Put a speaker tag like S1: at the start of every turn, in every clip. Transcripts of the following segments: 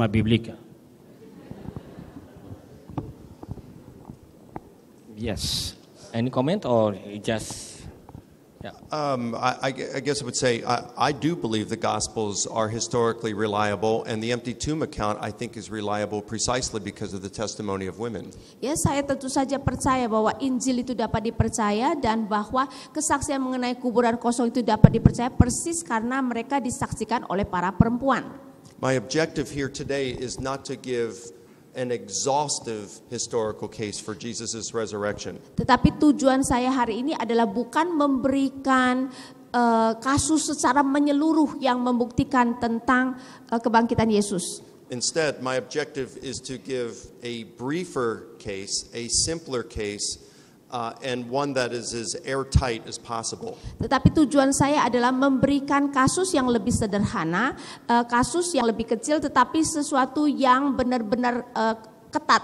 S1: ma bíblica. Yes. Any comment or just? Yeah. Um, I,
S2: I, guess I would say I, I, do believe the Gospels are historically reliable, and the empty tomb account I think is reliable precisely because of the testimony of women.
S3: Ya, yes, saya tentu saja percaya bahwa Injil itu dapat dipercaya dan bahwa kesaksian mengenai kuburan kosong itu dapat dipercaya persis karena mereka disaksikan oleh para perempuan.
S2: My objective here today is not to give an exhaustive historical case for resurrection.
S3: Tetapi tujuan saya hari ini adalah bukan memberikan uh, kasus secara menyeluruh yang membuktikan tentang uh, kebangkitan Yesus.
S2: Instead, my objective is to give a briefer case, a simpler case uh, and one that is as airtight as possible.
S3: Tetapi tujuan saya adalah memberikan kasus yang lebih sederhana, uh, kasus yang lebih kecil, tetapi sesuatu yang benar-benar uh, ketat.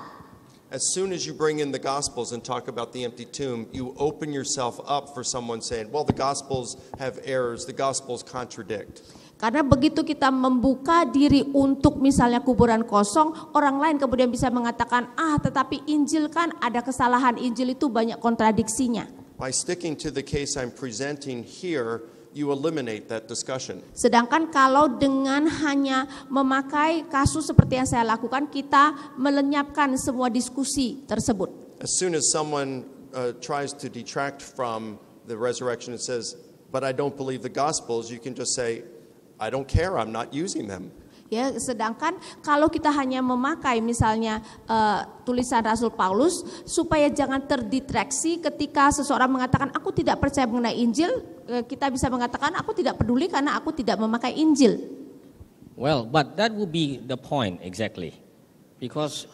S2: As soon as you bring in the Gospels and talk about the empty tomb, you open yourself up for someone saying, "Well, the Gospels have errors. The Gospels contradict."
S3: Karena begitu kita membuka diri untuk misalnya kuburan kosong, orang lain kemudian bisa mengatakan, ah tetapi Injil kan ada kesalahan, Injil itu banyak kontradiksinya.
S2: By sticking to the case I'm presenting here, you eliminate that discussion.
S3: Sedangkan kalau dengan hanya memakai kasus seperti yang saya lakukan, kita melenyapkan semua diskusi tersebut.
S2: As soon as someone uh, tries to detract from the resurrection and says, but I don't believe the gospels, you can just say, I don't care, I'm not using them.
S3: Ya, sedangkan kalau kita hanya memakai misalnya uh, tulisan Rasul Paulus supaya jangan terdeteksi ketika seseorang mengatakan aku tidak percaya mengenai Injil, uh, kita bisa mengatakan aku tidak peduli karena aku tidak memakai Injil.
S1: Well, but that would be the point exactly. Because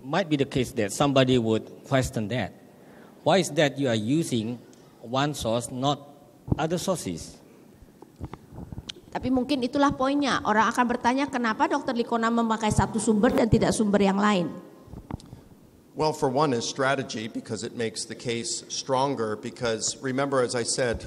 S1: might be the case that somebody would question that. Why is that you are using one source not other sources?
S3: Tapi mungkin itulah poinnya. Orang akan bertanya kenapa dokter Likona memakai satu sumber dan tidak sumber yang lain.
S2: Well, for one is strategy because it makes the case stronger because remember as I said,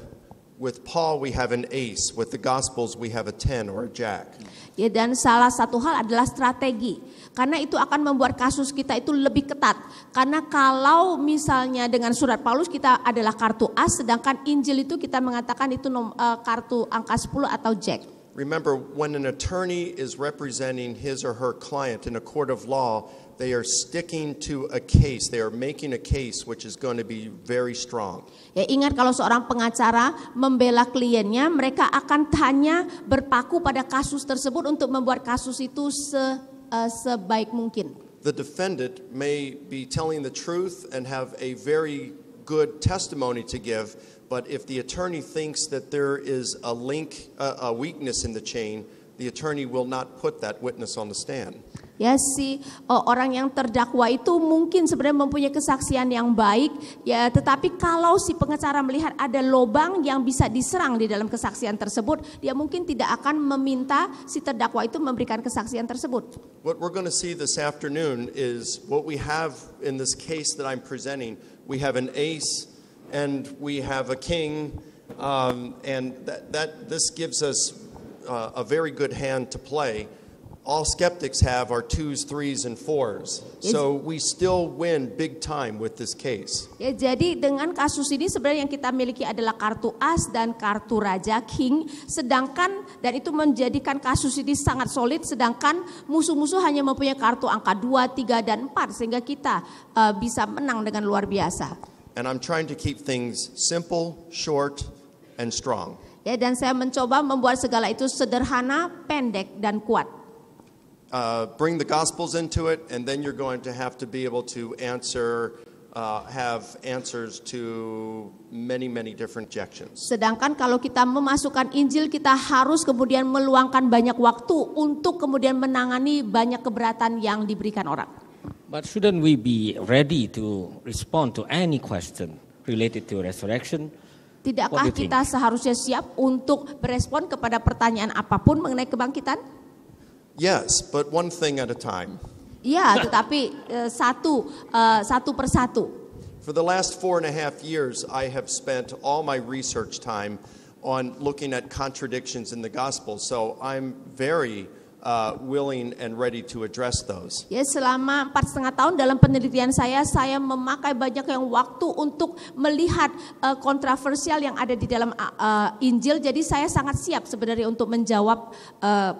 S2: With Paul we have an ace, with the Gospels we have a 10 or a jack.
S3: Ya dan salah satu hal adalah strategi. Karena itu akan membuat kasus kita itu lebih ketat. Karena kalau misalnya dengan surat Paulus kita adalah kartu as sedangkan Injil itu kita mengatakan itu nom, uh, kartu angka 10 atau jack.
S2: Remember when an attorney is representing his or her client in a court of law They are sticking to a case. They are making a case which is going to be very strong.
S3: Ya, ingat kalau seorang pengacara membela kliennya, mereka akan hanya berpaku pada kasus tersebut untuk membuat kasus itu se, uh, sebaik mungkin.
S2: The defendant may be telling the truth and have a very good testimony to give, but if the attorney thinks that there is a link, uh, a weakness in the chain, the attorney will not put that witness on the stand.
S3: Ya si uh, orang yang terdakwa itu mungkin sebenarnya mempunyai kesaksian yang baik ya tetapi kalau si pengacara melihat ada lubang yang bisa diserang di dalam kesaksian tersebut, dia mungkin tidak akan meminta si terdakwa itu memberikan kesaksian tersebut.
S2: What we're going to see this afternoon is what we have in this case that I'm presenting. We have an ace and we have a king um, and that, that this gives us uh, a very good hand to play all skeptics have are twos, threes, and fours. So we still win big time with this case.
S3: Ya, jadi dengan kasus ini sebenarnya yang kita miliki adalah kartu as dan kartu raja king. Sedangkan dan itu menjadikan kasus ini sangat solid. Sedangkan musuh-musuh hanya mempunyai kartu angka 2, 3, dan 4 sehingga kita uh, bisa menang dengan luar biasa.
S2: And I'm trying to keep things simple, short, and strong.
S3: Ya, dan saya mencoba membuat segala itu sederhana, pendek, dan kuat.
S2: Uh, bring the Gospels into it, and then you're going to have to be able to answer Uh, have answers to many many different objections.
S3: Sedangkan kalau kita memasukkan Injil kita harus kemudian meluangkan banyak waktu untuk kemudian menangani banyak keberatan yang diberikan orang.
S1: But shouldn't we be ready to respond to any question related to resurrection?
S3: Tidakkah kita seharusnya siap untuk berespon kepada pertanyaan apapun mengenai kebangkitan?
S1: Yes, but one
S2: thing at a time.
S3: Ya, tetapi e, satu e, satu persatu.
S2: For the last four and a half years, I have spent all my research time on looking at contradictions in the gospel. So I'm very uh, willing and ready to address those.
S3: Ya, selama empat setengah tahun dalam penelitian saya, saya memakai banyak yang waktu untuk melihat uh, kontroversial yang ada di dalam uh, Injil. Jadi saya sangat siap sebenarnya untuk menjawab uh,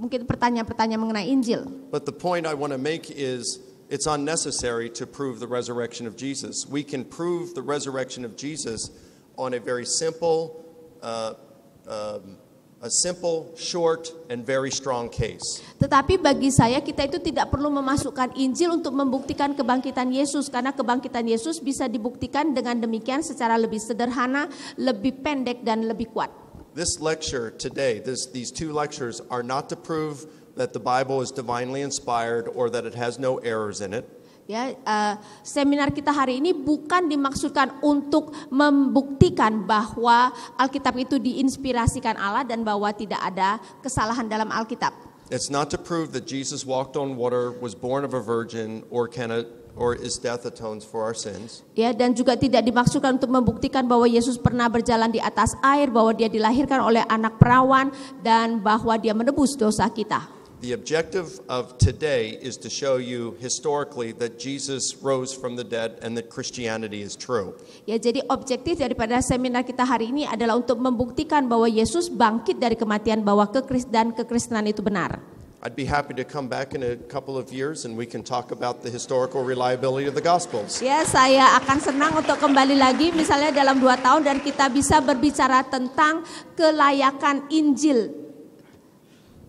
S3: mungkin pertanyaan-pertanyaan mengenai Injil.
S2: But the point I want to make is it's unnecessary to prove the resurrection of Jesus. We can prove the resurrection of Jesus on a very simple uh, um, A simple, short, and very strong case.
S3: Tetapi bagi saya kita itu tidak perlu memasukkan Injil untuk membuktikan kebangkitan Yesus karena kebangkitan Yesus bisa dibuktikan dengan demikian secara lebih sederhana, lebih pendek dan lebih kuat.
S2: This lecture today, this, these two lectures, are not to prove that the Bible is divinely inspired or that it has no errors in it.
S3: Ya, uh, seminar kita hari ini bukan dimaksudkan untuk membuktikan bahwa Alkitab itu diinspirasikan Allah dan bahwa tidak ada kesalahan dalam Alkitab.
S2: It's not to prove that Jesus walked on water, was born of a virgin, or can a, or his death atones for our sins.
S3: Ya, dan juga tidak dimaksudkan untuk membuktikan bahwa Yesus pernah berjalan di atas air, bahwa dia dilahirkan oleh anak perawan dan bahwa dia menebus dosa kita.
S2: The objective of today is to show you historically that Jesus rose from the dead and that Christianity is true.
S3: Ya, jadi objektif daripada seminar kita hari ini adalah untuk membuktikan bahwa Yesus bangkit dari kematian bahwa kekristen dan kekristenan itu benar.
S2: I'd be happy to come back in a couple of years and we can talk about the historical reliability of the Gospels.
S3: Ya, saya akan senang untuk kembali lagi misalnya dalam dua tahun dan kita bisa berbicara tentang kelayakan Injil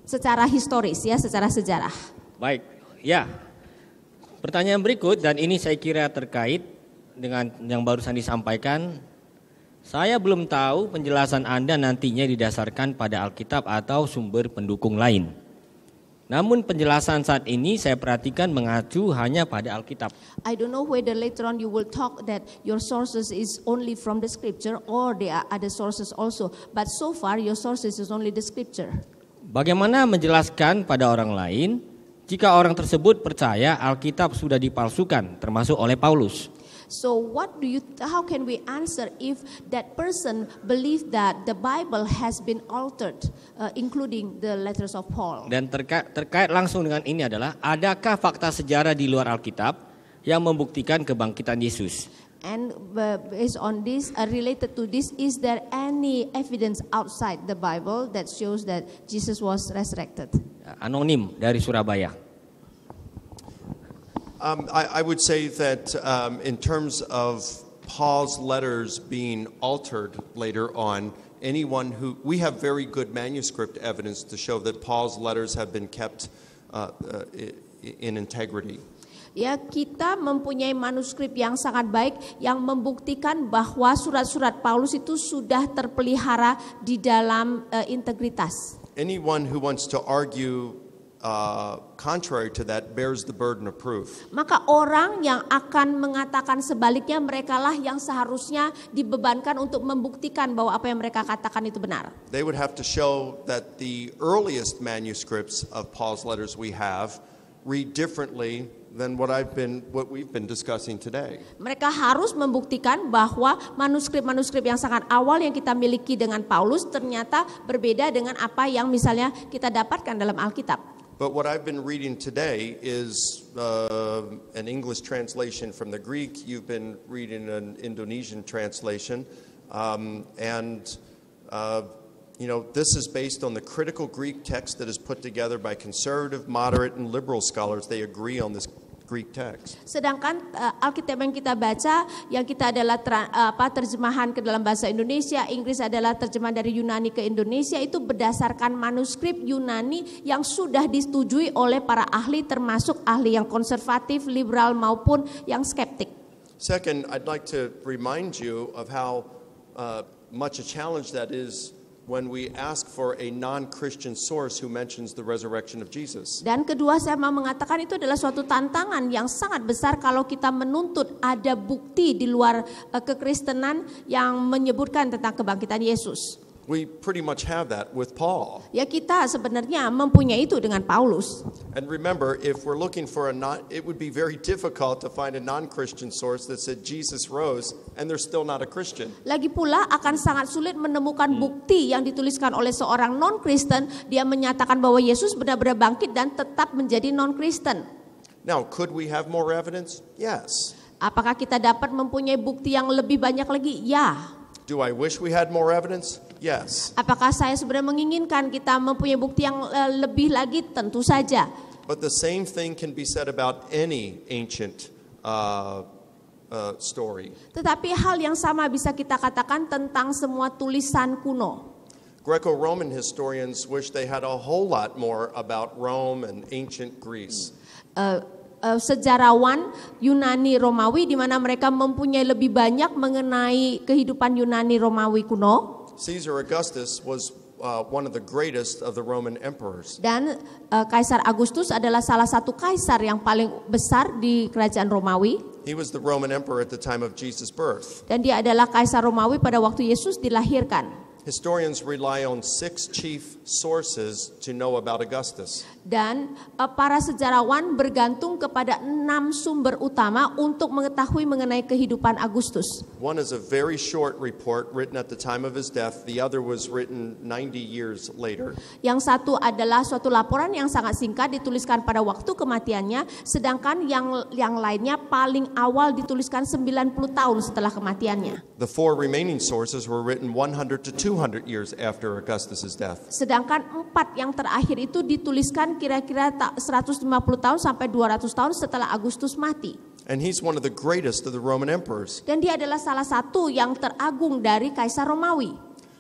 S3: secara historis ya, secara sejarah.
S1: Baik, ya. Pertanyaan berikut dan ini saya kira terkait dengan yang barusan disampaikan. Saya belum tahu penjelasan Anda nantinya didasarkan pada Alkitab atau sumber pendukung lain. Namun penjelasan saat ini saya perhatikan mengacu hanya pada Alkitab.
S3: I don't know whether later on you will talk that your sources is only from the scripture or there are other sources also, but so far your sources is only the scripture.
S1: Bagaimana menjelaskan pada orang lain jika orang tersebut percaya Alkitab sudah dipalsukan termasuk oleh Paulus?
S3: So what do you how can we answer if that person believes that the Bible has been altered uh, including the letters of Paul?
S1: Dan terkait terkait langsung dengan ini adalah adakah fakta sejarah di luar Alkitab yang membuktikan kebangkitan Yesus?
S3: And uh, based on this, uh, related to this, is there any evidence outside the Bible that shows that Jesus was resurrected?
S1: Anonim dari Surabaya.
S2: Um, I, I, would say that um, in terms of Paul's letters being altered later on, anyone who we have very good manuscript evidence to show that Paul's letters have been kept uh, uh, in integrity.
S3: Ya, kita mempunyai manuskrip yang sangat baik yang membuktikan bahwa surat-surat Paulus itu sudah terpelihara di dalam uh, integritas.
S2: Anyone who wants to argue Uh, contrary to that bears the burden of proof.
S3: Maka orang yang akan mengatakan sebaliknya merekalah yang seharusnya dibebankan untuk membuktikan bahwa apa yang mereka katakan itu benar.
S2: They would have to show that the earliest manuscripts of Paul's letters we have read differently than what I've been what we've been discussing today.
S3: Mereka harus membuktikan bahwa manuskrip-manuskrip yang sangat awal yang kita miliki dengan Paulus ternyata berbeda dengan apa yang misalnya kita dapatkan dalam Alkitab.
S2: But what I've been reading today is uh, an English translation from the Greek. You've been reading an Indonesian translation. Um, and, uh, you know, this is based on the critical Greek text that is put together by conservative, moderate, and liberal scholars. They agree on this Greek text.
S3: Sedangkan uh, Alkitab yang kita baca yang kita adalah tra, uh, apa terjemahan ke dalam bahasa Indonesia, Inggris adalah terjemahan dari Yunani ke Indonesia itu berdasarkan manuskrip Yunani yang sudah disetujui oleh para ahli termasuk ahli yang konservatif, liberal maupun yang skeptik.
S2: Second, I'd like to remind you of how uh, much a challenge that is when we ask for a non-Christian source who mentions the resurrection of Jesus.
S3: Dan kedua saya mau mengatakan itu adalah suatu tantangan yang sangat besar kalau kita menuntut ada bukti di luar eh, kekristenan yang menyebutkan tentang kebangkitan Yesus.
S2: We pretty much have that with Paul.
S3: Ya kita sebenarnya mempunyai itu dengan Paulus.
S2: And remember, if we're looking for a non, it would be very difficult to find a non-Christian source that said Jesus rose and they're still not a Christian.
S3: Lagi pula akan sangat sulit menemukan hmm. bukti yang dituliskan oleh seorang non-Kristen dia menyatakan bahwa Yesus benar-benar bangkit dan tetap menjadi non-Kristen.
S2: Now, could we have more evidence?
S3: Yes. Apakah kita dapat mempunyai bukti yang lebih banyak lagi? Ya.
S2: Do I wish we had more evidence? Yes.
S3: Apakah saya sebenarnya menginginkan kita mempunyai bukti yang eh, lebih lagi? Tentu saja. But
S2: the same thing can be said about any ancient uh, uh, story.
S3: Tetapi hal yang sama bisa kita katakan tentang semua tulisan kuno.
S2: Greco-Roman historians wish they had a whole lot more about Rome and ancient
S3: Greece. Hmm. Uh, uh, sejarawan Yunani Romawi di mana mereka mempunyai lebih banyak mengenai kehidupan Yunani Romawi kuno.
S2: Caesar Augustus was Uh, one of the greatest of the Roman emperors.
S3: Dan uh, Kaisar Agustus adalah salah satu kaisar yang paling besar di kerajaan Romawi.
S2: He was the Roman emperor at the time of Jesus' birth.
S3: Dan dia adalah kaisar Romawi pada waktu Yesus dilahirkan.
S2: Historians rely on six chief sources to know about Augustus.
S3: Dan uh, para sejarawan bergantung kepada enam sumber utama untuk mengetahui mengenai kehidupan Agustus.
S2: One is a very short report written at the time of his death. The other was written 90 years later.
S3: Yang satu adalah suatu laporan yang sangat singkat dituliskan pada waktu kematiannya, sedangkan yang yang lainnya paling awal dituliskan 90 tahun setelah kematiannya.
S2: The four remaining sources were written 100 to 200 200 years after Augustus's death.
S3: Sedangkan empat yang terakhir itu dituliskan kira-kira 150 tahun sampai 200 tahun setelah Agustus mati.
S2: And he's one of the greatest of the Roman emperors.
S3: Dan dia adalah salah satu yang teragung dari kaisar Romawi.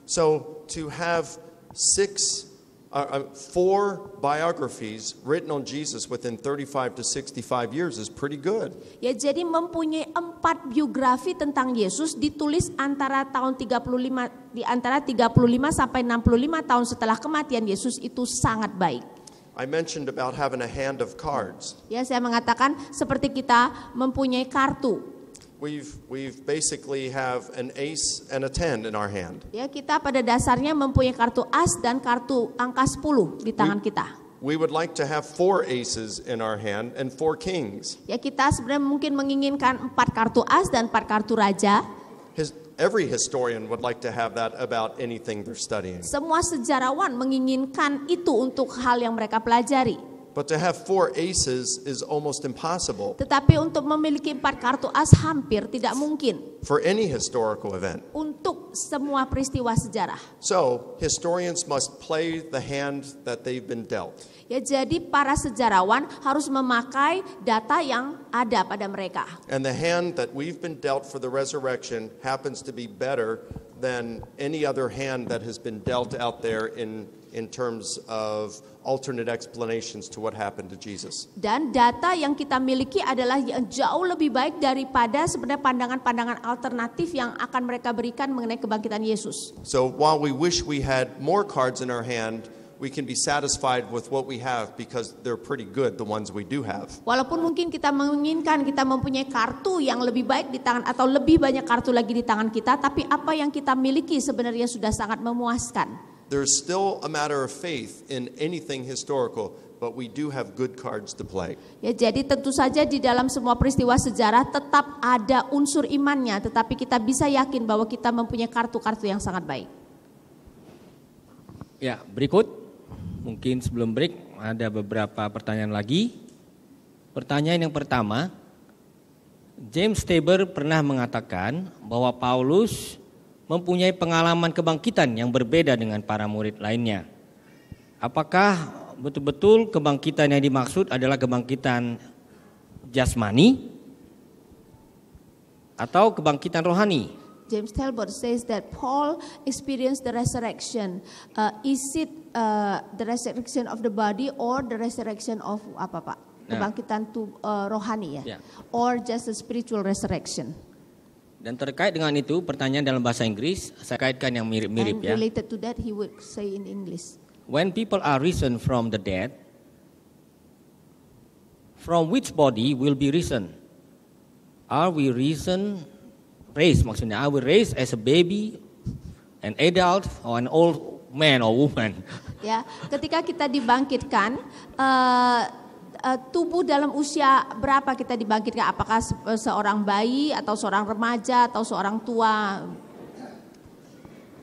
S2: So to have six Uh, uh, four biographies written on Jesus within 35 to 65 years is pretty good.
S3: Ya, jadi mempunyai empat biografi tentang Yesus ditulis antara tahun 35 di antara 35 sampai 65 tahun setelah kematian Yesus itu sangat baik.
S2: I mentioned about having a hand of cards.
S3: Ya, saya mengatakan seperti kita mempunyai kartu
S2: we've we've basically have an ace and a in our hand.
S3: Ya, kita pada dasarnya mempunyai kartu as dan kartu angka 10 di tangan we, kita.
S2: We would like to have four aces in our hand and four kings.
S3: Ya, kita sebenarnya mungkin menginginkan empat kartu as dan empat kartu raja.
S2: His, every historian would like to have that about anything they're studying.
S3: Semua sejarawan menginginkan itu untuk hal yang mereka pelajari.
S2: But to have four aces is almost impossible.
S3: Tetapi untuk memiliki empat kartu as hampir tidak mungkin.
S2: For any historical event.
S3: Untuk semua peristiwa sejarah.
S2: So, historians must play the hand that they've been dealt.
S3: Ya, jadi para sejarawan harus memakai data yang ada pada mereka.
S2: And the hand that we've been dealt for the resurrection happens to be better than any other hand that has been dealt out there in in terms of alternate explanations to what happened to Jesus.
S3: Dan data yang kita miliki adalah yang jauh lebih baik daripada sebenarnya pandangan-pandangan alternatif yang akan mereka berikan mengenai kebangkitan Yesus.
S2: So while we wish we had more cards in our hand, we can be satisfied with what we have because they're pretty good the ones we do have.
S3: Walaupun mungkin kita menginginkan kita mempunyai kartu yang lebih baik di tangan atau lebih banyak kartu lagi di tangan kita, tapi apa yang kita miliki sebenarnya sudah sangat memuaskan.
S2: There's still a matter of faith in anything historical, but we do have good cards to play.
S3: Ya, jadi tentu saja di dalam semua peristiwa sejarah tetap ada unsur imannya, tetapi kita bisa yakin bahwa kita mempunyai kartu-kartu yang sangat baik.
S1: Ya, berikut mungkin sebelum break ada beberapa pertanyaan lagi. Pertanyaan yang pertama, James Tabor pernah mengatakan bahwa Paulus mempunyai pengalaman kebangkitan yang berbeda dengan para murid lainnya. Apakah betul-betul kebangkitan yang dimaksud adalah kebangkitan jasmani atau kebangkitan rohani?
S3: James Talbot says that Paul experienced the resurrection. Uh, is it uh, the resurrection of the body or the resurrection of apa Pak? Nah. Kebangkitan tu, uh, rohani ya? Yeah. Or just a spiritual resurrection?
S1: Dan terkait dengan itu pertanyaan dalam bahasa Inggris saya kaitkan yang mirip-mirip ya.
S3: related to that he would say in English.
S1: When people are risen from the dead, from which body will be risen? Are we risen raised maksudnya? Are we raised as a baby, an adult or an old man or woman?
S3: ya, ketika kita dibangkitkan uh, uh, tubuh dalam usia berapa kita dibangkitkan? Apakah eh, seorang bayi atau seorang remaja atau seorang tua?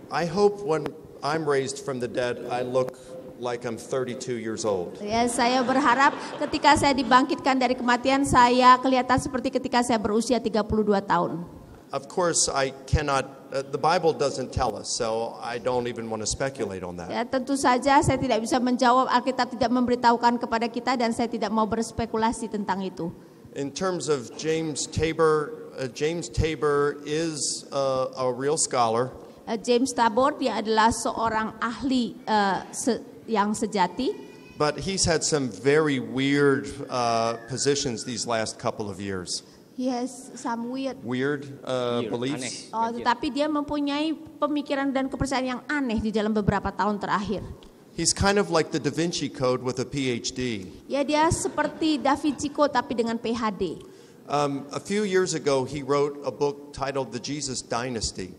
S2: I hope when I'm raised from the dead, I look like I'm 32 years old.
S3: Ya, saya berharap ketika saya dibangkitkan dari kematian saya kelihatan seperti ketika saya berusia 32 tahun
S2: of course, I cannot. Uh, the Bible doesn't tell us, so I don't even want to speculate on that. Ya,
S3: tentu saja saya tidak bisa menjawab. Alkitab tidak memberitahukan kepada kita dan saya tidak mau berspekulasi tentang itu.
S2: In terms of James Tabor, uh, James Tabor is uh, a real scholar.
S3: Uh, James Tabor dia adalah seorang ahli uh, se yang sejati.
S2: But he's had some very weird uh, positions these last couple of years.
S3: He has some weird
S2: weird, uh, beliefs.
S3: Oh, tetapi dia mempunyai pemikiran dan kepercayaan yang aneh di dalam beberapa tahun terakhir.
S2: He's kind of like the Da Vinci Code with a PhD.
S3: Ya, dia seperti Da Vinci Code tapi dengan PhD.
S2: Um, a few years ago, he wrote a book titled The Jesus Dynasty.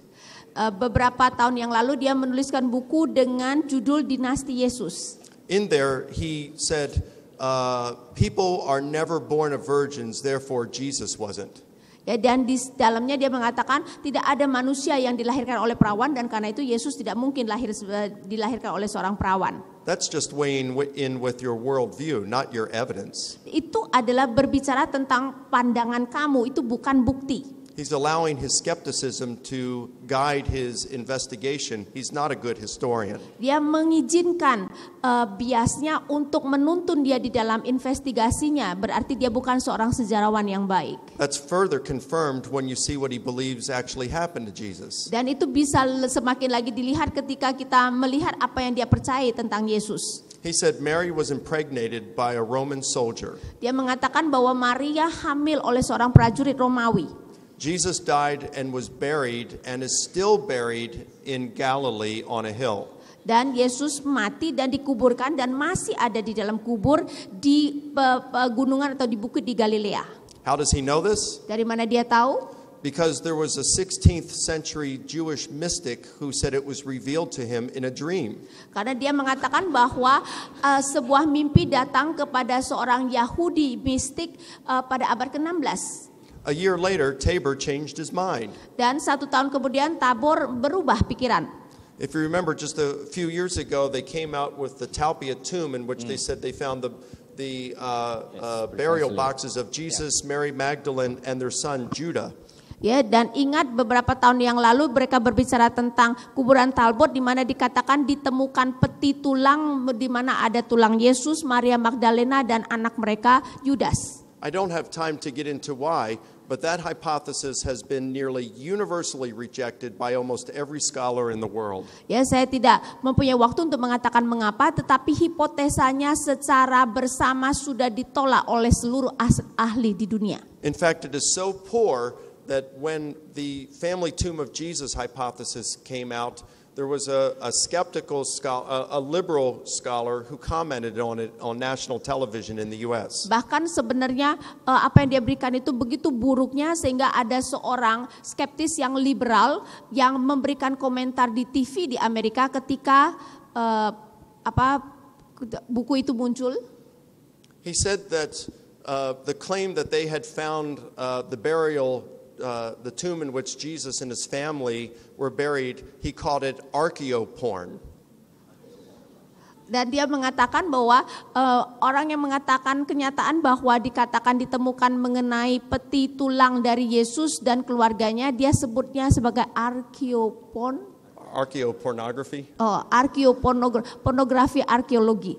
S3: Uh, beberapa tahun yang lalu dia menuliskan buku dengan judul Dinasti Yesus.
S2: In there, he said Uh, people are never born of virgins, therefore Jesus wasn't.
S3: Ya, dan di dalamnya dia mengatakan tidak ada manusia yang dilahirkan oleh perawan dan karena itu Yesus tidak mungkin lahir eh, dilahirkan oleh seorang perawan.
S2: That's just weighing in with your worldview, not your evidence.
S3: Itu adalah berbicara tentang pandangan kamu, itu bukan bukti.
S2: He's allowing his skepticism to guide his investigation. He's not a good historian.
S3: Dia mengizinkan uh, biasnya untuk menuntun dia di dalam investigasinya, berarti dia bukan seorang sejarawan yang baik.
S2: That's further confirmed when you see what he believes actually happened to Jesus.
S3: Dan itu bisa semakin lagi dilihat ketika kita melihat apa yang dia percaya tentang Yesus.
S2: He said Mary was impregnated by a Roman soldier.
S3: Dia mengatakan bahwa Maria hamil oleh seorang prajurit Romawi.
S2: Jesus died and was buried and is still buried in Galilee on a hill.
S3: Dan Yesus mati dan dikuburkan dan masih ada di dalam kubur di pegunungan atau di bukit di Galilea.
S2: How does he know this?
S3: Dari mana dia tahu?
S2: because there was a 16th century Jewish mystic who said it was revealed to him in a dream.
S3: Karena dia mengatakan bahwa uh, sebuah mimpi datang kepada seorang Yahudi mistik uh, eh, pada abad ke-16.
S2: A year later, Tabor changed his mind.
S3: Dan satu tahun kemudian Tabor berubah pikiran.
S2: If you remember, just a few years ago, they came out with the Talpiot tomb, in which mm. they said they found the the uh, uh, burial boxes of Jesus, yeah. Mary Magdalene, and their son Judah.
S3: Ya, dan ingat beberapa tahun yang lalu mereka berbicara tentang kuburan Talbot di mana dikatakan ditemukan peti tulang di mana ada tulang Yesus, Maria Magdalena dan anak mereka Yudas.
S2: I don't have time to get into why, but that hypothesis has been nearly universally rejected by almost every scholar in the world.
S3: Ya, saya tidak mempunyai waktu untuk mengatakan mengapa, tetapi hipotesanya secara bersama sudah ditolak oleh seluruh ahli di dunia.
S2: In fact, it is so poor that when the family tomb of Jesus hypothesis came out, there was a, a skeptical scholar, a, a liberal scholar who commented on it on national television in the US.
S3: Bahkan sebenarnya uh, apa yang dia berikan itu begitu buruknya sehingga ada seorang skeptis yang liberal yang memberikan komentar di TV di Amerika ketika uh, apa buku itu muncul.
S2: He said that uh, the claim that they had found uh, the burial uh, the tomb in which Jesus and his family were buried, he called it archaeoporn.
S3: Dan dia mengatakan bahwa uh, orang yang mengatakan kenyataan bahwa dikatakan ditemukan mengenai peti tulang dari Yesus dan keluarganya, dia sebutnya sebagai archaeoporn.
S2: Archaeopornography.
S3: Oh, archaeopornografi arkeologi.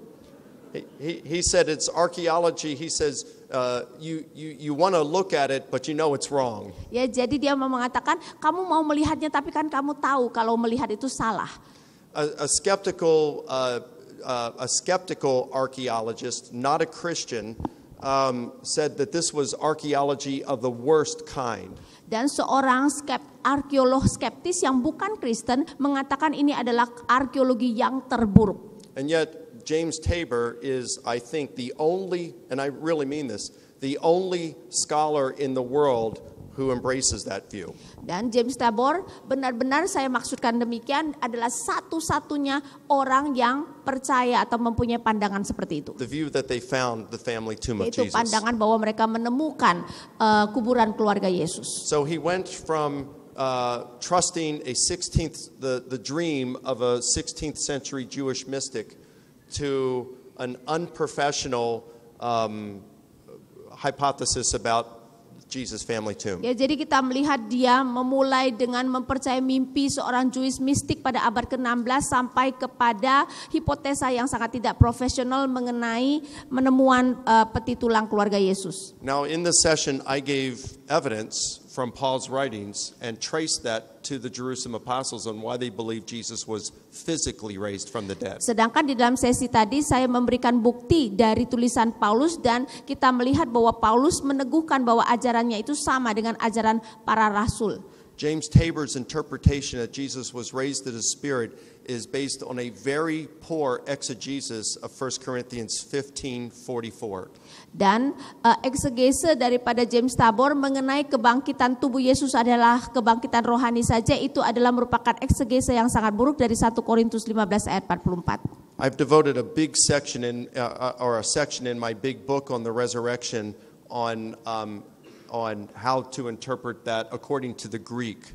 S2: He, he, he said it's archaeology. He says Uh, you you you want to look at it but you know it's wrong.
S3: Ya, jadi dia mengatakan kamu mau melihatnya tapi kan kamu tahu kalau melihat itu salah.
S2: A, a skeptical uh, uh, a skeptical archaeologist, not a Christian, um, said that this was archaeology of the worst kind.
S3: Dan seorang skep, arkeolog skeptis yang bukan Kristen mengatakan ini adalah arkeologi yang terburuk.
S2: And yet James Tabor is, I think, the only, and I really mean this, the only scholar in the world who embraces that view.
S3: Dan James Tabor benar-benar saya maksudkan demikian adalah satu-satunya orang yang percaya atau mempunyai pandangan seperti itu.
S2: The view that they found the family tomb of Jesus. Itu pandangan
S3: bahwa mereka menemukan uh, kuburan keluarga Yesus.
S2: So he went from uh, trusting a 16th the, the dream of a 16th century Jewish mystic to an unprofessional um, hypothesis about Jesus family tomb.
S3: Ya, jadi kita melihat dia memulai dengan mempercayai mimpi seorang Jewish mistik pada abad ke-16 sampai kepada hipotesa yang sangat tidak profesional mengenai penemuan uh, peti tulang keluarga Yesus.
S2: Now in the session I gave evidence from Paul's writings and trace that to the Jerusalem apostles on why they believed Jesus was physically raised from the dead.
S3: Sedangkan di dalam sesi tadi saya memberikan bukti dari tulisan Paulus dan kita melihat bahwa Paulus meneguhkan bahwa ajarannya itu sama dengan ajaran para rasul.
S2: James Tabor's interpretation that Jesus was raised to the Spirit is based on a very poor exegesis of 1 Corinthians 15:44.
S3: Dan uh, eksegese daripada James Tabor mengenai kebangkitan tubuh Yesus adalah kebangkitan rohani saja itu adalah merupakan eksegese yang sangat buruk dari 1 Korintus 15 ayat 44.
S2: I've devoted a big section in uh, uh, or a section in my big book on the resurrection on um, on how to interpret that according to the Greek.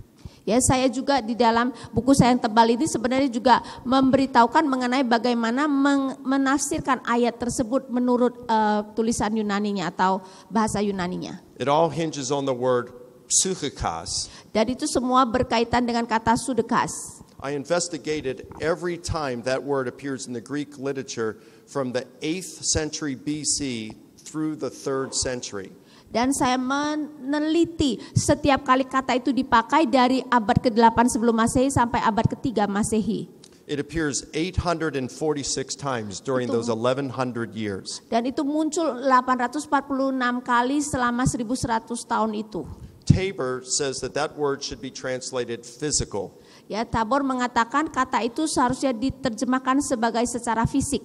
S3: Ya, saya juga di dalam buku saya yang tebal ini sebenarnya juga memberitahukan mengenai bagaimana meng, menafsirkan ayat tersebut menurut uh, tulisan nya atau bahasa Yunani-nya.
S2: It all hinges on the word psychikas.
S3: Dan itu semua berkaitan dengan kata sudekas.
S2: I investigated every time that word appears in the Greek literature from the 8th century BC through the 3rd century.
S3: Dan saya meneliti setiap kali kata itu dipakai dari abad ke-8 sebelum Masehi sampai abad ke-3 Masehi.
S2: It appears 846 times during itu, those 1100 years.
S3: Dan itu muncul 846 kali selama 1100 tahun itu.
S2: Tabor says that that word should be translated physical.
S3: Ya, Tabor mengatakan kata itu seharusnya diterjemahkan sebagai secara fisik.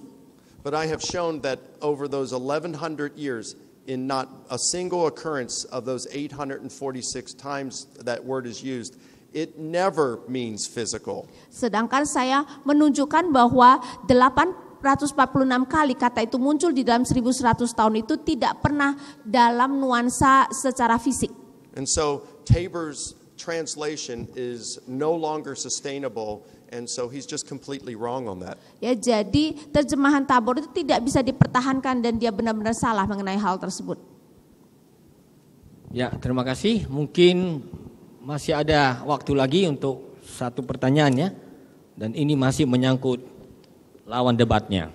S2: But I have shown that over those 1100 years in not a single occurrence of those 846 times that word is used, it never means physical.
S3: Sedangkan saya menunjukkan bahwa 846 kali kata itu muncul di dalam 1100 tahun itu tidak pernah dalam nuansa secara fisik.
S2: And so Tabor's translation is no longer sustainable And so he's just completely wrong on
S3: that. Ya, jadi terjemahan tabor itu tidak bisa dipertahankan dan dia benar-benar salah mengenai hal tersebut.
S1: Ya, terima kasih. Mungkin masih ada waktu lagi untuk satu pertanyaan ya dan ini masih menyangkut lawan debatnya.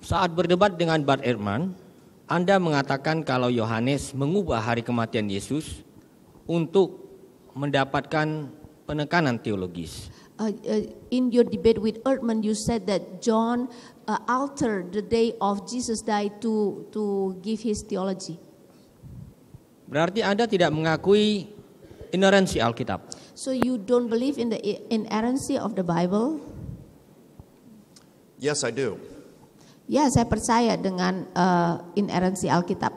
S1: Saat berdebat dengan Bart Ehrman, Anda mengatakan kalau Yohanes mengubah hari kematian Yesus untuk mendapatkan penekanan teologis
S3: uh, uh, in your debate with Erdman, you said that John uh, altered the day of Jesus died to to give his theology.
S1: Berarti Anda tidak mengakui inerensi Alkitab.
S3: So you don't believe in the inerrancy of the Bible?
S2: Yes, I do.
S3: Ya, yeah, saya percaya dengan uh, inerransi Alkitab.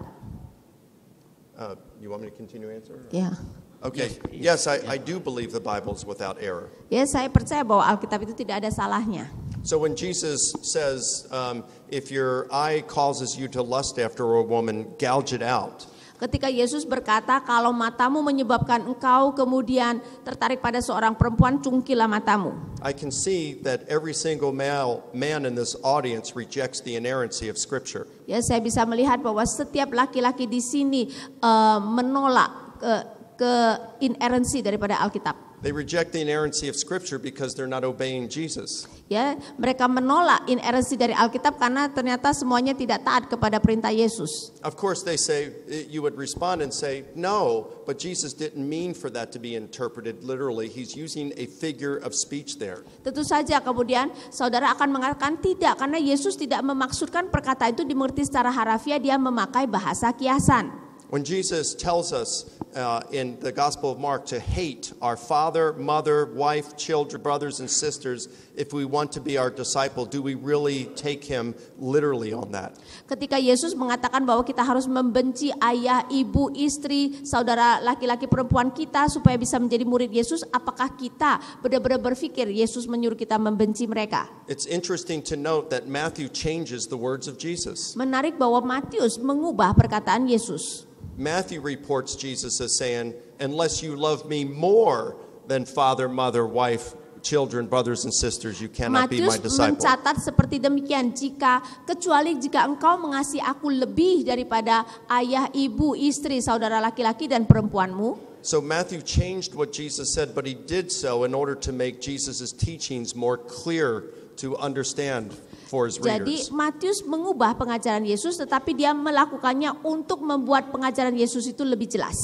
S2: Uh, you want me to continue answer? Yeah. Okay. Yes, I, I do believe the Bible is without error.
S3: Ya, yes, saya percaya bahwa Alkitab itu tidak ada salahnya.
S2: So when Jesus says, um, if your eye causes you to lust after a woman, gouge it out.
S3: Ketika Yesus berkata, kalau matamu menyebabkan engkau kemudian tertarik pada seorang perempuan, cungkilah matamu.
S2: I can see that every single male, man in this audience rejects the inerrancy of Scripture.
S3: Ya, saya bisa melihat bahwa setiap laki-laki di sini uh, menolak uh, ke inerensi daripada Alkitab.
S2: They reject the inerrancy of scripture because they're not obeying Jesus.
S3: Ya, mereka menolak inerensi dari Alkitab karena ternyata semuanya tidak taat kepada perintah Yesus.
S2: Of course they say eh, you would respond and say no, but Jesus didn't mean for that to be interpreted literally. He's using a figure of speech there.
S3: Tentu saja kemudian saudara akan mengatakan tidak karena Yesus tidak memaksudkan perkataan itu dimengerti secara harafiah, dia memakai bahasa kiasan.
S2: When Jesus tells us uh, in the Gospel of Mark to hate our father, mother, wife, children, brothers, and sisters if we want to be our disciple, do we really take him literally on that?
S3: Ketika Yesus mengatakan bahwa kita harus membenci ayah, ibu, istri, saudara laki-laki perempuan kita supaya bisa menjadi murid Yesus, apakah kita benar-benar berpikir Yesus menyuruh kita membenci mereka?
S2: It's interesting to note that Matthew changes the words of Jesus.
S3: Menarik bahwa Matius mengubah perkataan Yesus.
S2: Matthew reports Jesus as saying, Unless you love me more than father, mother, wife, children, brothers and sisters, you cannot Matius be my disciple. mencatat
S3: seperti demikian, jika kecuali jika engkau mengasihi aku lebih daripada ayah, ibu, istri, saudara laki-laki dan perempuanmu.
S2: So Matthew changed what Jesus said, but he did so in order to make Jesus' teachings more clear to understand for his readers.
S3: Jadi Matius mengubah pengajaran Yesus tetapi dia melakukannya untuk membuat pengajaran Yesus itu lebih jelas.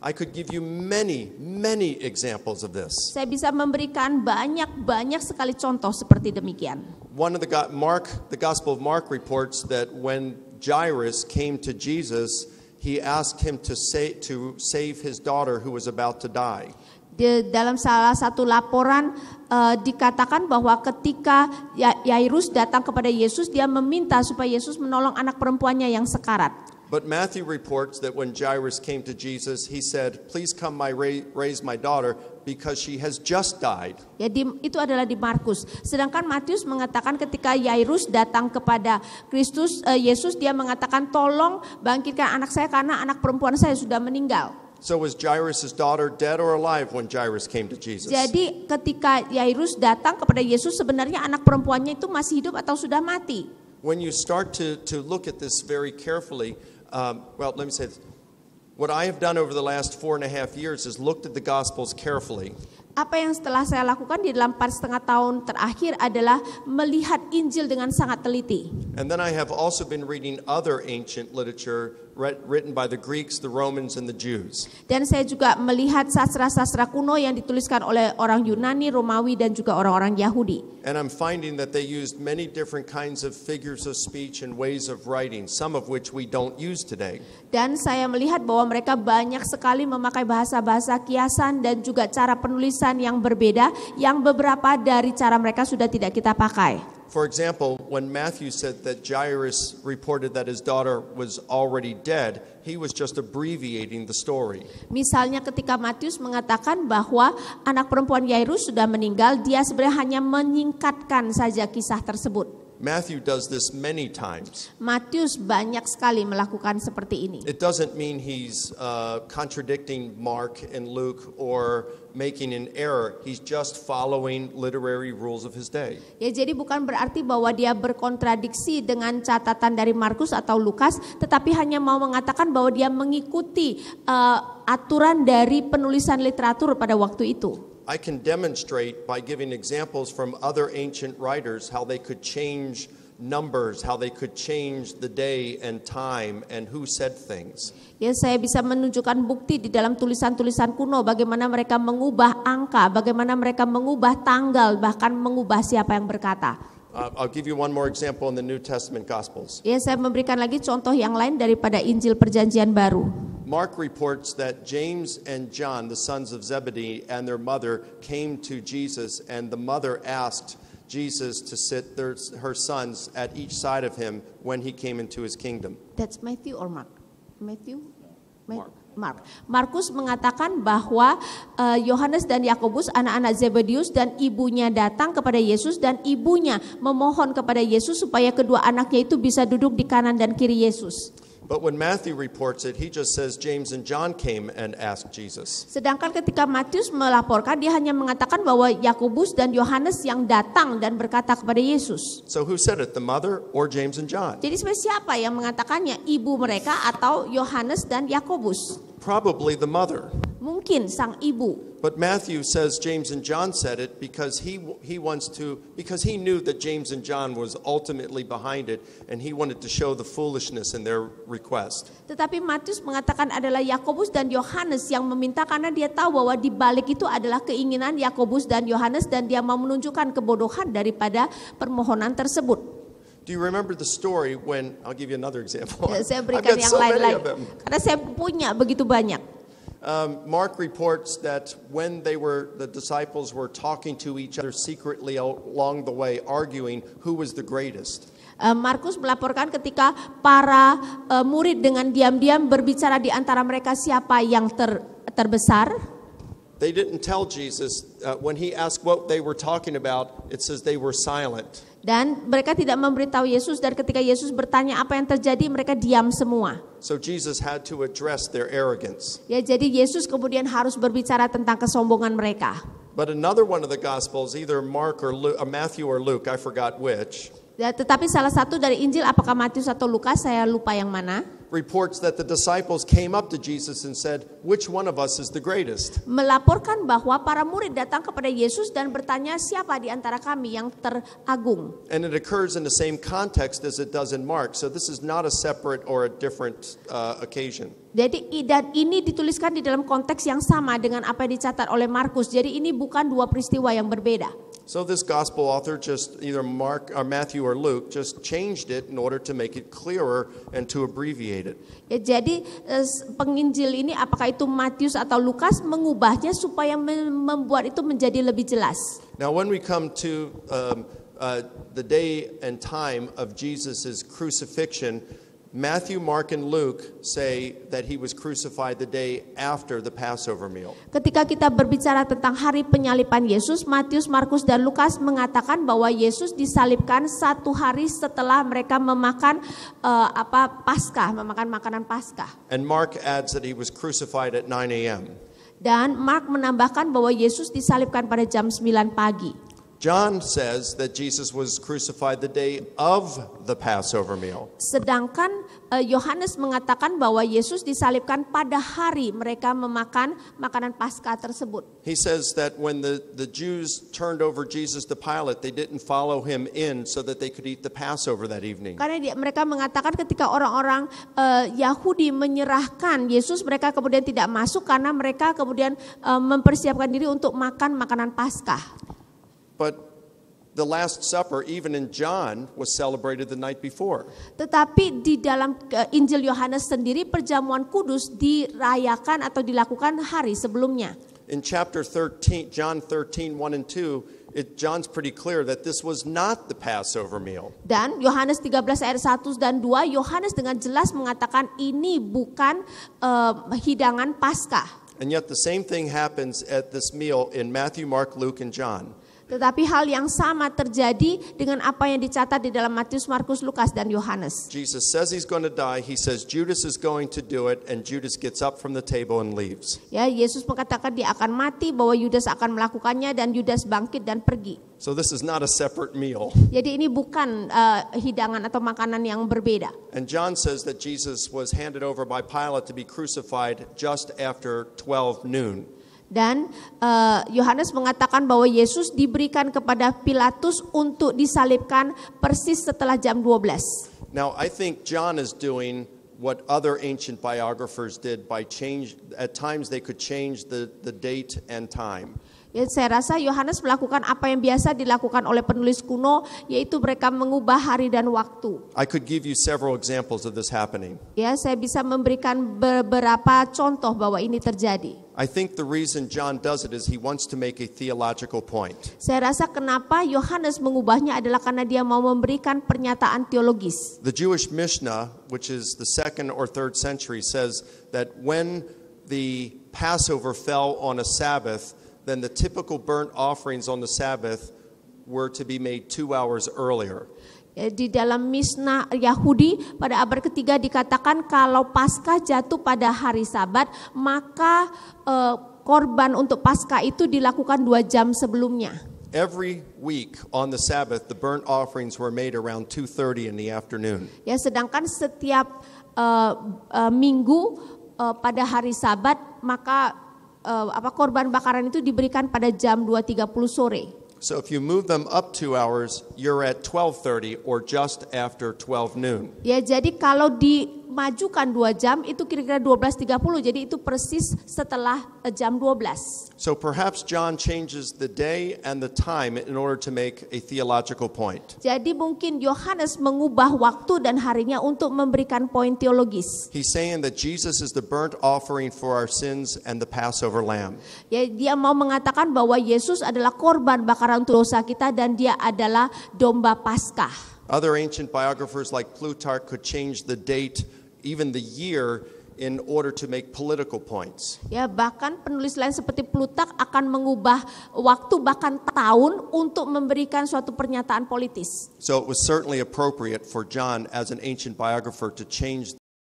S2: I could give you many, many examples of this.
S3: Saya bisa memberikan banyak-banyak sekali contoh seperti demikian.
S2: One of the Mark, the Gospel of Mark reports that when Jairus came to Jesus, he asked him to say to save his daughter who was about to die.
S3: Di dalam salah satu laporan uh, dikatakan bahwa ketika ya, Yairus datang kepada Yesus, dia meminta supaya Yesus menolong anak perempuannya yang sekarat.
S2: But Matthew reports that when Jairus came to Jesus, he said, "Please come my raise my daughter because she has just died."
S3: Ya, di, itu adalah di Markus. Sedangkan Matius mengatakan ketika Yairus datang kepada Kristus uh, Yesus, dia mengatakan, "Tolong bangkitkan anak saya karena anak perempuan saya sudah meninggal."
S2: So was Jairus' daughter dead or alive when Jairus came to Jesus? Jadi
S3: ketika Yairus datang kepada Yesus sebenarnya anak perempuannya itu masih hidup atau sudah mati?
S2: When you start to to look at this very carefully, um, well, let me say this. What I have done over the last four and a half years is looked at the Gospels carefully.
S3: Apa yang setelah saya lakukan di dalam empat setengah tahun terakhir adalah melihat Injil dengan sangat teliti.
S2: And then I have also been reading other ancient literature written by the Greeks, the Romans and the Jews.
S3: Dan saya juga melihat sastra-sastra kuno yang dituliskan oleh orang Yunani, Romawi dan juga orang-orang Yahudi.
S2: And I'm finding that they used many different kinds of figures of speech and ways of writing, some of which we don't use today.
S3: Dan saya melihat bahwa mereka banyak sekali memakai bahasa-bahasa kiasan dan juga cara penulisan yang berbeda yang beberapa dari cara mereka sudah tidak kita pakai.
S2: For example, when Matthew said that Jairus reported that his daughter was already dead, he was just abbreviating the story.
S3: Misalnya ketika Matius mengatakan bahwa anak perempuan Yairus sudah meninggal, dia sebenarnya hanya menyingkatkan saja kisah tersebut.
S2: Matthew does this many times.
S3: Matius banyak sekali melakukan seperti ini.
S2: It doesn't mean he's uh, contradicting Mark and Luke or making an error. He's just following literary rules of his day.
S3: Ya jadi bukan berarti bahwa dia berkontradiksi dengan catatan dari Markus atau Lukas, tetapi hanya mau mengatakan bahwa dia mengikuti uh, aturan dari penulisan literatur pada waktu itu.
S2: I can demonstrate by giving examples from other ancient writers how they could change numbers, how they could change the day and time and who said things.
S3: Ya, saya bisa menunjukkan bukti di dalam tulisan-tulisan kuno bagaimana mereka mengubah angka, bagaimana mereka mengubah tanggal, bahkan mengubah siapa yang berkata.
S2: Uh, I'll give you one more example in the New Testament Gospels.
S3: Ya, saya memberikan lagi contoh yang lain daripada Injil Perjanjian Baru.
S2: Mark reports that James and John, the sons of Zebedee, and their mother came to Jesus, and the mother asked Jesus to sit their, her sons at each side of him when he came into his kingdom.
S3: That's Matthew or Mark? Matthew? Mark. Markus mengatakan bahwa eh, Yohanes uh, dan Yakobus anak-anak Zebedius dan ibunya datang kepada Yesus dan ibunya memohon kepada Yesus supaya kedua anaknya itu bisa duduk di kanan dan kiri Yesus.
S2: But when Matthew reports it, he just says James and John came and asked Jesus.
S3: Sedangkan ketika Matius melaporkan, dia hanya mengatakan bahwa Yakobus dan Yohanes yang datang dan berkata kepada Yesus.
S2: So who said it, the mother or James and John?
S3: Jadi sebenarnya siapa yang mengatakannya, ibu mereka atau Yohanes dan Yakobus?
S2: Probably the mother
S3: mungkin sang ibu.
S2: But Matthew says James and John said it because he he wants to because he knew that James and John was ultimately behind it and he wanted to show the foolishness in their request.
S3: Tetapi Matius mengatakan adalah Yakobus dan Yohanes yang meminta karena dia tahu bahwa di balik itu adalah keinginan Yakobus dan Yohanes dan dia mau menunjukkan kebodohan daripada permohonan tersebut.
S2: Do you remember the story when I'll give you another example? saya berikan yang lain-lain. Karena
S3: saya punya begitu banyak.
S2: Um, Mark reports that when they were, the disciples were talking to each other secretly along the way, arguing who was the greatest.
S3: Uh, Markus melaporkan ketika para uh, murid dengan diam-diam berbicara di antara mereka siapa yang ter, terbesar.
S2: They didn't tell Jesus uh, when he asked what they were talking about. It says they were silent.
S3: Dan mereka tidak memberitahu Yesus dan ketika Yesus bertanya apa yang terjadi mereka diam semua.
S2: So Jesus had to address their arrogance.
S3: Ya jadi Yesus kemudian harus berbicara tentang kesombongan mereka.
S2: But another one of the gospels either Mark or Luke, uh, Matthew or Luke, I forgot which.
S3: Ya, tetapi salah satu dari Injil apakah Matius atau Lukas saya lupa yang mana
S2: reports that the disciples came up to Jesus and said, "Which one of us is the greatest?"
S3: Melaporkan bahwa para murid datang kepada Yesus dan bertanya siapa di antara kami yang teragung.
S2: And it occurs in the same context as it does in Mark. So this is not a separate or a different uh, occasion.
S3: Jadi dan ini dituliskan di dalam konteks yang sama dengan apa yang dicatat oleh Markus. Jadi ini bukan dua peristiwa yang berbeda.
S2: So this gospel author just either Mark or Matthew or Luke just changed it in order to make it clearer and to abbreviate it.
S3: Ya jadi eh, penginjil ini apakah itu Matius atau Lukas mengubahnya supaya membuat itu menjadi lebih jelas.
S2: Now when we come to um, uh, the day and time of Jesus's crucifixion Matthew, Mark, and Luke say that he was crucified the day after the Passover meal.
S3: Ketika kita berbicara tentang hari penyalipan Yesus, Matius, Markus, dan Lukas mengatakan bahwa Yesus disalibkan satu hari setelah mereka memakan uh, apa Paskah, memakan makanan pasca.
S2: And Mark adds that he was crucified at 9 a.m.
S3: Dan Mark menambahkan bahwa Yesus disalibkan pada jam 9 pagi.
S2: John says that Jesus was crucified the day of the Passover meal.
S3: Sedangkan eh, Yohanes uh, mengatakan bahwa Yesus disalibkan pada hari mereka memakan makanan Paskah tersebut.
S2: He says that when the the Jews turned over Jesus to Pilate, they didn't follow him in so that they could eat the Passover that evening.
S3: Karena dia, mereka mengatakan ketika orang-orang uh, Yahudi menyerahkan Yesus, mereka kemudian tidak masuk karena mereka kemudian uh, mempersiapkan diri untuk makan makanan Paskah.
S2: But the Last Supper, even in John, was celebrated the night before.
S3: Tetapi di dalam eh, Injil Yohanes sendiri perjamuan kudus dirayakan atau dilakukan hari sebelumnya.
S2: In chapter 13, John 13, 1 and 2, it, John's pretty clear that this was not the Passover meal.
S3: Dan Yohanes 13 ayat 1 dan 2, Yohanes dengan jelas mengatakan ini bukan uh, hidangan Paskah.
S2: And yet the same thing happens at this meal in Matthew, Mark, Luke, and John.
S3: Tetapi hal yang sama terjadi dengan apa yang dicatat di dalam Matius, Markus, Lukas dan Yohanes.
S2: Jesus says he's going to die. He says Judas is going to do it and Judas gets up from the table and leaves.
S3: Ya, Yesus mengatakan dia akan mati bahwa Yudas akan melakukannya dan Yudas bangkit dan pergi.
S2: So this is not a separate meal.
S3: Jadi ini bukan uh, hidangan atau makanan yang berbeda.
S2: And John says that Jesus was handed over by Pilate to be crucified just after 12 noon.
S3: Dan eh, Yohanes uh, mengatakan bahwa Yesus diberikan kepada Pilatus untuk disalibkan persis setelah jam 12.
S2: Now I think John is doing what other ancient biographers did by change at times they could change the the date and time.
S3: Ya, saya rasa Yohanes melakukan apa yang biasa dilakukan oleh penulis kuno, yaitu mereka mengubah hari dan waktu.
S2: I could give you several examples of this happening.
S3: Ya, saya bisa memberikan beberapa contoh bahwa ini terjadi.
S2: I think the reason John does it is he wants to make a theological point.
S3: Saya rasa kenapa Yohanes mengubahnya adalah karena dia mau memberikan pernyataan teologis.
S2: The Jewish Mishnah, which is the second or third century, says that when the Passover fell on a Sabbath, then the typical burnt offerings on the Sabbath were to be made two hours
S3: earlier. Eh, di dalam Misnah Yahudi pada abad ketiga dikatakan kalau Paskah jatuh pada hari Sabat maka eh, korban untuk Paskah itu dilakukan dua jam sebelumnya.
S2: Every week on the Sabbath, the burnt offerings were made around 2:30 in the afternoon.
S3: Ya, sedangkan setiap uh, uh, minggu uh, pada hari Sabat maka uh, apa korban bakaran itu diberikan pada jam 2.30 sore.
S2: So if you move them up two hours, you're at 12:30 or just after 12 noon.
S3: Ya jadi kalau di majukan 2 jam itu kira-kira 12.30 jadi itu persis setelah eh, jam 12.
S2: So perhaps John changes the day and the time in order to make a theological point.
S3: Jadi mungkin Yohanes mengubah waktu dan harinya untuk memberikan poin teologis. He's
S2: saying that Jesus is the burnt offering for our sins and the Passover lamb.
S3: Ya dia mau mengatakan bahwa Yesus adalah korban bakaran untuk dosa kita dan dia adalah domba Paskah.
S2: Other ancient biographers like Plutarch could change the date even the year in order to make political points.
S3: Ya, bahkan penulis lain seperti Plutarch akan mengubah waktu bahkan tahun untuk memberikan suatu pernyataan politis.
S2: So it was certainly appropriate for John as an ancient biographer to change